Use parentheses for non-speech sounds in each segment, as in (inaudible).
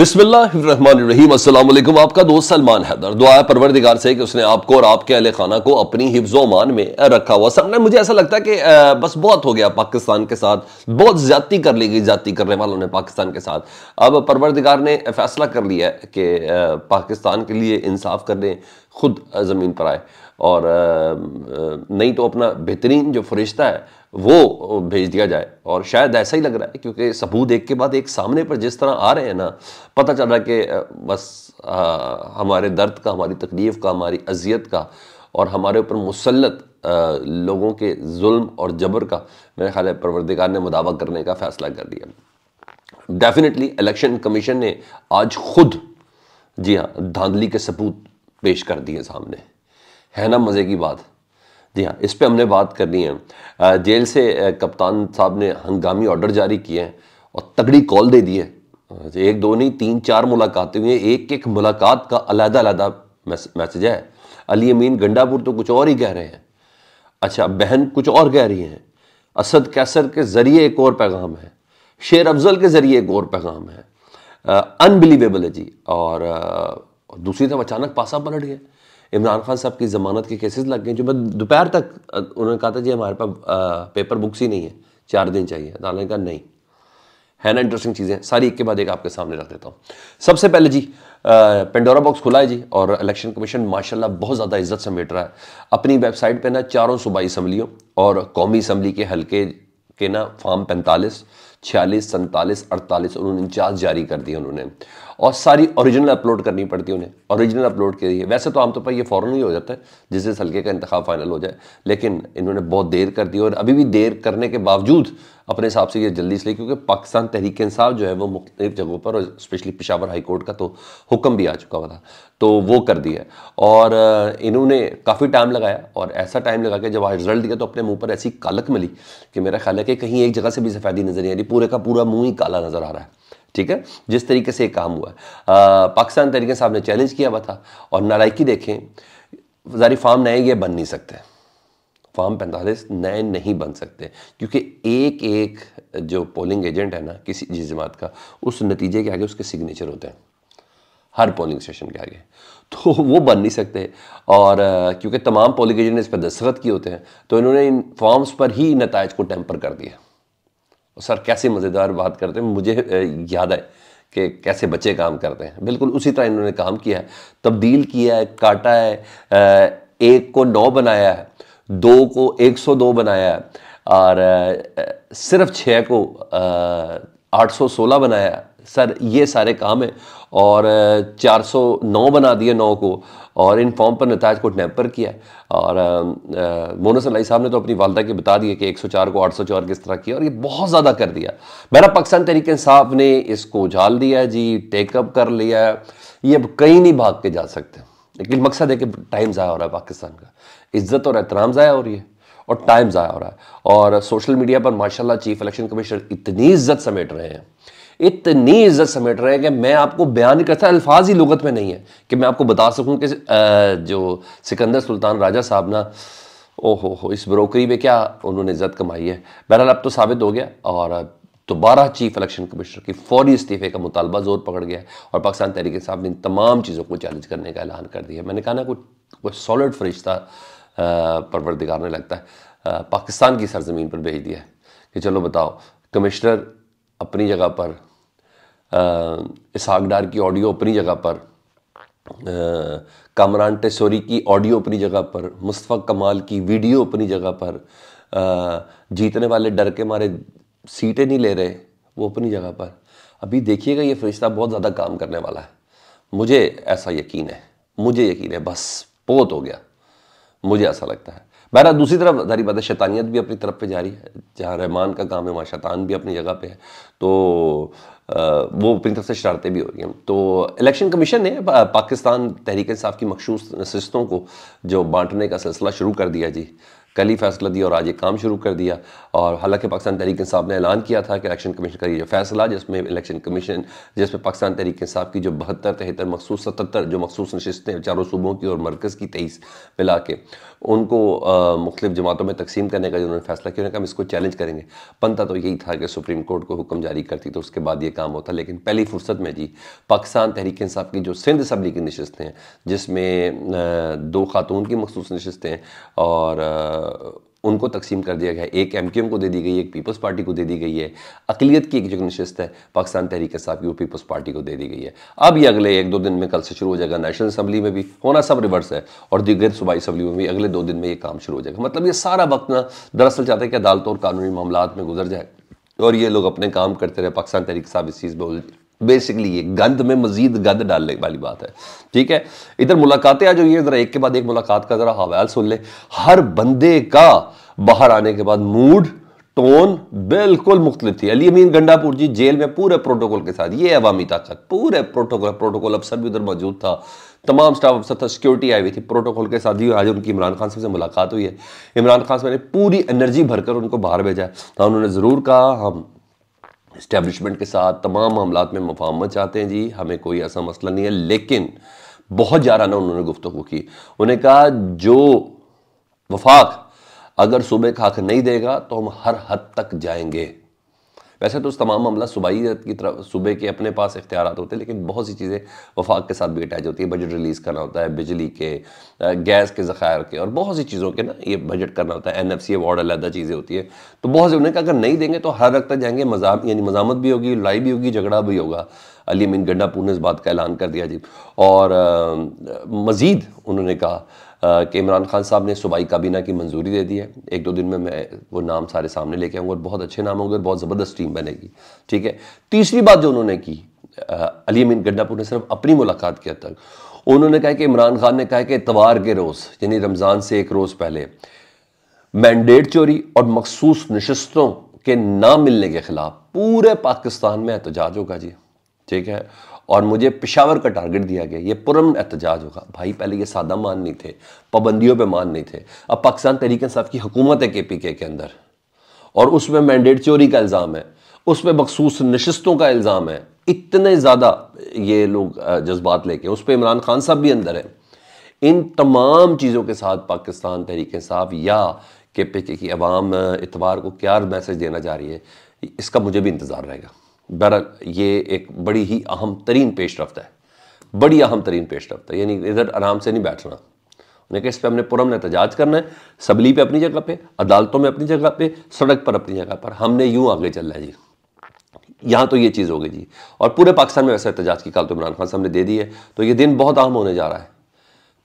बिस्मिल्लाम आपका दोस्त सलमान हैदर दुआ है परवरदिगार से कि उसने आपको और आपके अहल खाना को अपनी हिफ्जोमान में रखा हुआ सामने मुझे ऐसा लगता है कि बस बहुत हो गया पाकिस्तान के साथ बहुत ज्यादती कर ली गई ज्यादती करने वालों ने पाकिस्तान के साथ अब परवरदिगार ने फैसला कर लिया है कि पाकिस्तान के लिए इंसाफ करने खुद ज़मीन पर आए और नहीं तो अपना बेहतरीन जो फरिश्ता है वो भेज दिया जाए और शायद ऐसा ही लग रहा है क्योंकि सबूत एक के बाद एक सामने पर जिस तरह आ रहे हैं ना पता चल रहा है कि बस आ, हमारे दर्द का हमारी तकलीफ़ का हमारी अजियत का और हमारे ऊपर मुसलत लोगों के जुल्म और जबर का मेरे ख्याल है परवरदिगार ने मुदावा करने का फ़ैसला कर दिया डेफिनेटली इलेक्शन कमीशन ने आज खुद जी हाँ धांधली के सबूत पेश कर दिए सामने है ना मज़े की बात जी हाँ इस पर हमने बात करनी है जेल से कप्तान साहब ने हंगामी ऑर्डर जारी किए हैं और तगड़ी कॉल दे दी है एक दो नहीं तीन चार मुलाकातें हुई हैं एक एक मुलाकात का अलहदा अलहदा मैसेज है अली अमीन गंडापुर तो कुछ और ही कह रहे हैं अच्छा बहन कुछ और कह रही हैं असद कैसर के ज़रिए एक और पैगाम है शेर अफजल के ज़रिए एक और पैगाम है अनबिलीवेबल है जी और और दूसरी तरफ अचानक पासा पलट गया इमरान खान साहब की ज़मानत के केसेस लग गए जो मैं दोपहर तक उन्होंने कहा था जी हमारे पास पेपर बुक्स ही नहीं है चार दिन चाहिए अदालत ने कहा नहीं है ना इंटरेस्टिंग चीज़ें सारी एक के बाद एक आपके सामने रख देता हूँ सबसे पहले जी पेंडोरा बॉक्स खुला है जी और इलेक्शन कमीशन माशाल्लाह बहुत ज़्यादा इज्जत समेट रहा है अपनी वेबसाइट पे ना चारों सूबाई इसम्बलियों और कौमी इसम्बली के हल्के के ना फार्म पैंतालीस छियालीस सैंतालीस अड़तालीस और उनचास जारी कर दिए उन्होंने और सारी ओरिजिनल अपलोड करनी पड़ती है उन्हें ओरिजिनल अपलोड के लिए वैसे तो आमतौर तो पर यह फ़ौरन ही हो जाता है जिस हल्के का इंतखा फाइनल हो जाए लेकिन इन्होंने बहुत देर कर दी और अभी भी देर करने के बावजूद अपने हिसाब से ये जल्दी इसलिए क्योंकि पाकिस्तान तहरीक इंसाफ जो है वो मुख्तलिफ जगहों पर और स्पेशली पिशावर हाई कोर्ट का तो हुक्म भी आ चुका हुआ था तो वो कर दिया और इन्होंने काफ़ी टाइम लगाया और ऐसा टाइम लगा के जब रिजल्ट दिया तो अपने मुंह पर ऐसी कालक मिली कि मेरा ख्याल है कि कहीं एक जगह से भी सफ़ेदी नज़र नहीं आ रही पूरे का पूरा मुंह ही काला नजर आ रहा है ठीक है जिस तरीके से काम हुआ है पाकिस्तान तरीके साहब ने चैलेंज किया हुआ था और नालायकी देखें जारी फार्म नए ये बन नहीं सकते फार्म पैंतालीस नए नहीं बन सकते क्योंकि एक एक जो पोलिंग एजेंट है ना किसी जिस जमात का उस नतीजे के आगे उसके सिग्नेचर होते हैं हर पोलिंग स्टेशन के आगे (laughs) तो वो बन नहीं सकते और क्योंकि तमाम पोलिंग एजेंट इस पर दस्तखत किए होते हैं तो इन्होंने इन फॉर्म्स पर ही नतज को टेम्पर कर दिया और सर कैसे मज़ेदार बात करते हैं मुझे याद है कि कैसे बच्चे काम करते हैं बिल्कुल उसी तरह इन्होंने काम किया है तब्दील किया है काटा है एक को नौ बनाया है दो को एक सौ दो बनाया है और सिर्फ छः को आठ सौ सोलह बनाया है सर ये सारे काम हैं और 409 बना दिए नौ को और इन फॉर्म पर नतज को टैम्पर किया और मोनस अलाई साहब ने तो अपनी वालदा के बता दिए कि 104 को 804 किस तरह किया और ये बहुत ज़्यादा कर दिया मेरा पाकिस्तान तरीके साहब ने इसको उजाल दिया जी टेकअप कर लिया ये अब कहीं नहीं भाग के जा सकते लेकिन मकसद है कि टाइम ज़ाया हो रहा है पाकिस्तान का इज़्ज़त और एहतराम ज़ाया हो रही है और टाइम ज़ाया हो रहा है और सोशल मीडिया पर माशाला चीफ इलेक्शन कमिश्नर इतनी इज्जत समेट रहे हैं इतनी इज्जत समेट रहे हैं कि मैं आपको बयान करता अल्फाज ही लगत में नहीं है कि मैं आपको बता सकूं कि जो सिकंदर सुल्तान राजा साहब ना ओहो हो इस ब्रोकरी में क्या उन्होंने इज्जत कमाई है बहरहाल अब तो साबित हो गया और दोबारा चीफ इलेक्शन कमिश्नर की फौरी इस्तीफे का मुतालबा जोर पकड़ गया है और पाकिस्तान तहरीक साहब ने इन तमाम चीज़ों को चैलेंज करने का ऐलान कर दिया मैंने कहा ना कोई सॉलिड फरिश्ता परवरदिगार ने लगता है पाकिस्तान की सरजमीन पर भेज दिया है कि चलो बताओ कमिश्नर अपनी जगह पर इसहाक डार की ऑडियो अपनी जगह पर कामरान टेसोरी की ऑडियो अपनी जगह पर मुस्तफ़ा कमाल की वीडियो अपनी जगह पर आ, जीतने वाले डर के मारे सीटें नहीं ले रहे वो अपनी जगह पर अभी देखिएगा ये फरिश्ता बहुत ज़्यादा काम करने वाला है मुझे ऐसा यकीन है मुझे यकीन है बस पोत हो गया मुझे ऐसा लगता है बहर दूसरी तरफ जारी बात है शैतानियत भी अपनी तरफ पे जारी है जहाँ रहमान का काम है वहाँ शैतान भी अपनी जगह पे है तो वो अपनी तरफ से शरारतें भी हो रही हैं तो इलेक्शन कमीशन ने पाकिस्तान तहरीक साफ़ की मखसूस नशस्तों को जो बांटने का सिलसिला शुरू कर दिया जी कल ही फैसला दिया और आज ये काम शुरू कर दिया और हालांकि पाकिस्तान तहरीक साहब ने ऐलान किया था कि इलेक्शन कमीशन का ये जो फैसला जिसमें इलेक्शन कमीशन जिसमें पाकिस्तान तहरीक साहब की जो बहत्तर तिहत्तर मखसूस सतहत्तर जो मखसूस नशस्तें चारों सूबों की और मरकज़ की तेईस मिला के उनको मुख्तु जमातों में तकसीम करने का जो उन्होंने फैसला किया उन्होंने हम इसको चैलेंज करेंगे बनता तो यही था कि सुप्रीम कोर्ट को हुक्म जारी करती तो उसके बाद ये काम होता लेकिन पहली फुर्सत में जी पाकिस्तान तहरीक साहब की जो सिंध असम्बली की नशस्तें हैं जिसमें दो खातून की मखसूस नशस्तें और उनको तकसीम कर दिया गया है एक एम को दे दी गई है एक पीपल्स पार्टी को दे दी गई है अकलीत की एक जो नशस्त है पाकिस्तान तहरीक साहब की वो पीपल्स पार्टी को दे दी गई है अब ये अगले एक दो दिन में कल से शुरू हो जाएगा नेशनल असम्बली में भी होना सब रिवर्स है और दीगर सूबाई असम्बली में भी अगले दो दिन में ये काम शुरू हो जाएगा मतलब ये सारा वक्त ना दरअसल चाहते हैं कि अदालतों और कानूनी मामला में गुजर जाए और ये लोग अपने काम करते रहे पाकिस्तान तहरीक साहब इस चीज़ में बेसिकली ये गंद में मजीद गंद डालने वाली बात है ठीक है इधर मुलाकातें आ जाइए ज़रा एक के बाद एक मुलाकात का ज़रा हवाल सुन ले हर बंदे का बाहर आने के बाद मूड टोन बिल्कुल मुख्तलिफ थी अली अमीन गंडापुर जी जेल में पूरे प्रोटोकॉल के साथ ये अवामी ताकत पूरे प्रोटोकॉल प्रोटोकॉल अफसर भी उधर मौजूद था तमाम स्टाफ अफसर था सिक्योरिटी आई हुई थी प्रोटोकॉल के साथ ही आज उनकी इमरान खान से मुलाकात हुई है इमरान खान से मैंने पूरी एनर्जी भरकर उनको बाहर भेजा है हाँ, उन्होंने ज़रूर कहा हम इस्टेबलिशमेंट के साथ तमाम मामला में मफाहमत चाहते हैं जी हमें कोई ऐसा मसला नहीं है लेकिन बहुत ज़्यादा ना उन्होंने गुफ्तु की उन्हें कहा जो वफाक अगर सूबे का हक नहीं देगा तो हम हर हद तक जाएंगे वैसे तो उस तमाम मामला सूबाई की तरफ सूबे के अपने पास इख्तियार होते हैं लेकिन बहुत सी चीज़ें वफाक के साथ भी अटैच होती है बजट रिलीज़ करना होता है बिजली के गैस के ज़खायर के और बहुत सी चीज़ों के ना ये बजट करना होता है एन एफ सी अवार्ड अलहदा चीज़ें होती है तो बहुत सी उन्होंने कहा अगर नहीं देंगे तो हर रखता जाएंगे मजाम यानी मजामत भी होगी लड़ाई भी होगी झगड़ा भी होगा अली मिन गंडा पूर्ण इस बात का ऐलान कर दिया जी और मज़ीद उन्होंने कहा कि इमरान खान साहब ने सूबाई काबीना की मंजूरी दे दी है एक दो दिन में मैं वो नाम सारे सामने लेके आऊँगा और बहुत अच्छे नाम होंगे और बहुत ज़बरदस्त टीम बनेगी ठीक है तीसरी बात जो उन्होंने की अली अमीन गड्डापुर ने सिर्फ अपनी मुलाकात के तक उन्होंने कहा कि इमरान खान ने कहा कि इतवार के रोज़ यानी रमज़ान से एक रोज़ पहले मैंडेट चोरी और मखसूस नशस्तों के ना मिलने के खिलाफ पूरे पाकिस्तान में एहतजाज होगा जी ठीक है और मुझे पिशावर का टारगेट दिया गया ये पुरम एहतजाज होगा भाई पहले ये सादा मान नहीं थे पाबंदियों पे मान नहीं थे अब पाकिस्तान तहरीक साहब की हुकूमत है के पी के के अंदर और उसमें मैंडेट चोरी का इल्ज़ाम है उसमें मखसूस नशस्तों का इल्ज़ाम है इतने ज़्यादा ये लोग जज्बात लेके उस पर इमरान खान साहब भी अंदर है इन तमाम चीज़ों के साथ पाकिस्तान तहरीक साहब या के पी के की अवाम इतवार को क्या मैसेज देना चाह रही है इसका मुझे भी इंतज़ार रहेगा बहरल ये एक बड़ी ही अहम तरीन पेश रफ्त है बड़ी अहम तरीन पेश रफ्त है यानी इधर आराम से नहीं बैठना उन्हें कहा इस पर हमने पुरम एहतजाज करना है सबली पे अपनी जगह पे अदालतों में अपनी जगह पे सड़क पर अपनी जगह पर हमने यूँ आगे चलना है जी यहाँ तो ये चीज़ हो गई जी और पूरे पाकिस्तान में वैसे एहतजाज की कल तो इमरान खान साहब ने दे दी है तो ये दिन बहुत अहम होने जा रहा है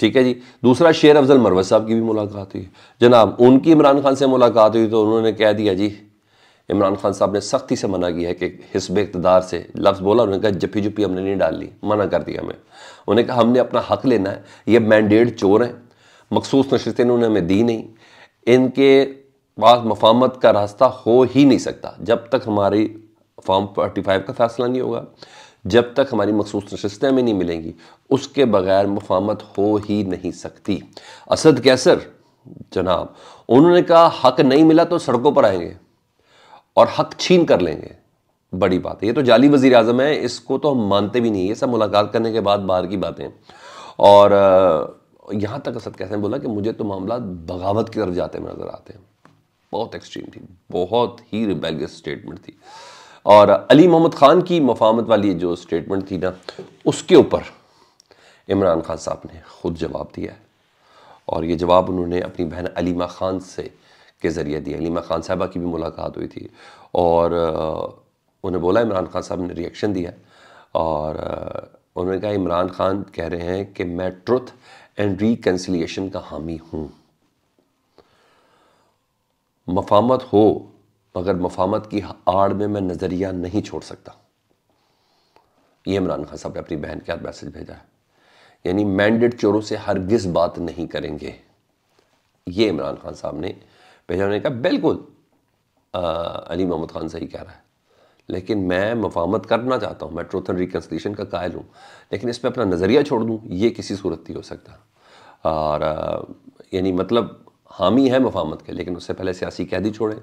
ठीक है जी दूसरा शेर अफजल मरवत साहब की भी मुलाकात हुई जनाब उनकी इमरान खान से मुलाकात हुई तो उन्होंने कह दिया जी इमरान खान साहब ने सख्ती से मना किया है कि हिस्ब इकतदार से लफ्ज़ बोला उन्होंने कहा जप्पी जुप्पी हमने नहीं डाल ली मना कर दिया हमें उन्हें कहा हमने अपना हक लेना है ये मैंडेट चोर हैं मखसूस नशस्तें उन्होंने हमें दी नहीं इनके पास मफामत का रास्ता हो ही नहीं सकता जब तक हमारी फॉर्म फोर्टी फाइव का फैसला नहीं होगा जब तक हमारी मखसूस नशस्तें हमें नहीं मिलेंगी उसके बगैर मफामत हो ही नहीं सकती असद कैसर जनाब उन्होंने कहा हक नहीं मिला तो सड़कों पर आएंगे और हक छीन कर लेंगे बड़ी बात है ये तो जाली वजीर आजम है इसको तो हम मानते भी नहीं ये सब मुलाकात करने के बाद बाहर की बातें और यहाँ तक असद कैसे बोला कि मुझे तो मामला बगावत की तरफ जाते हुए नज़र आते हैं बहुत एक्सट्रीम थी बहुत ही रिबेलियस स्टेटमेंट थी और अली मोहम्मद ख़ान की मफामत वाली जो स्टेटमेंट थी ना उसके ऊपर इमरान खान साहब ने ख़ुद जवाब दिया है और ये जवाब उन्होंने अपनी बहन अलीमा ख़ान से के ज़रिए दिया लीमा खान साहबा की भी मुलाकात हुई थी और उन्हें बोला इमरान खान साहब ने रिएक्शन दिया और उन्होंने कहा इमरान खान कह रहे हैं कि मैं ट्रुथ एंड रिकन्सिलियशन का हामी हूँ मफामत हो मगर मफामत की आड़ में मैं नज़रिया नहीं छोड़ सकता ये इमरान खान साहब ने अपनी बहन के हाथ मैसेज भेजा है यानी मैंडेड चोरों से हरगिज़ बात नहीं करेंगे ये इमरान खान साहब ने भेजा उन्होंने कहा बिल्कुल अली मोहम्मद खान सही कह रहा है लेकिन मैं मफामत करना चाहता हूँ मैं ट्रूथ एंड रिकन्सलेशन का कायल हूँ लेकिन इस पर अपना नज़रिया छोड़ दूँ ये किसी सूरत नहीं हो सकता और यानी मतलब हामी है मफामत के लेकिन उससे पहले सियासी कैदी छोड़ें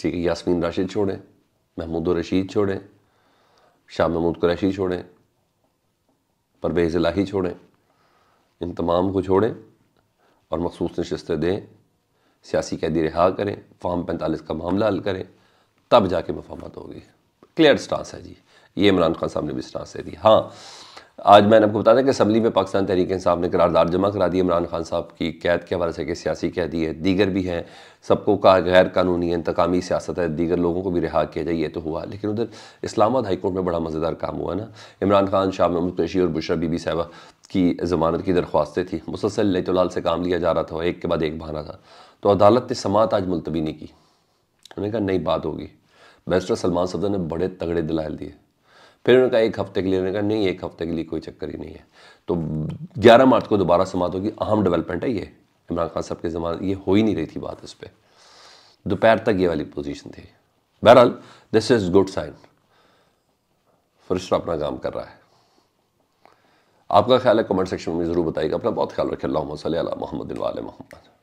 ठीक है यासमीन राशिद छोड़ें महमूद रशीद छोड़ें शाह महमूद कुरैशी छोड़ें परवेज़ इलाही छोड़ें इन तमाम को छोड़ें और मखसूस नशस्तें दें सियासी कैदी रिहा करें फार्म पैंतालीस का मामला हल करें तब जाके मफामत होगी क्लियर स्टांस है जी ये इमरान खान साहब ने भी स्टांस दे दी हाँ आज मैंने आपको बताया कि असम्बली में पाकिस्तान तहरीक साहब ने करारदार जमा करा दी इमरान खान साहब की कैद के हवाले से कि सियासी कैदी है दीगर भी हैं सबको का गैर कानूनी इंतकामी सियासत है दीगर लोगों को भी रिहा किया जाए ये तो हुआ लेकिन उधर इस्लामाबाद हाईकोर्ट में बड़ा मज़ेदार काम हुआ ना इमरान खान शाह महमूद कशी और बुशरा बीबी साहबा की ज़मानत की दरख्वास्तें थी मुसलसल लेतलाल से काम लिया जा रहा था एक के बाद एक बहाना था तो अदालत ने समात आज मुलतवी नहीं की उन्होंने कहा नई बात होगी बैरिस्टर सलमान सफदर ने बड़े तगड़े दलाल दिए फिर उन्होंने कहा एक हफ्ते के लिए उन्होंने कहा नहीं एक हफ्ते के लिए कोई चक्कर ही नहीं है तो 11 मार्च को दोबारा समात होगी अहम डेवलपमेंट है ये इमरान खान साहब के ज़माने ये हो ही नहीं रही थी बात इस पर दोपहर तक ये वाली पोजिशन थी बहरहाल दिस इज़ गुड साइन फरिश्ता अपना काम कर रहा है आपका ख्याल है कमेंट सेक्शन में ज़रूर बताइएगा अपना बहुत ख्याल रखें मोहम्मद मोहम्मद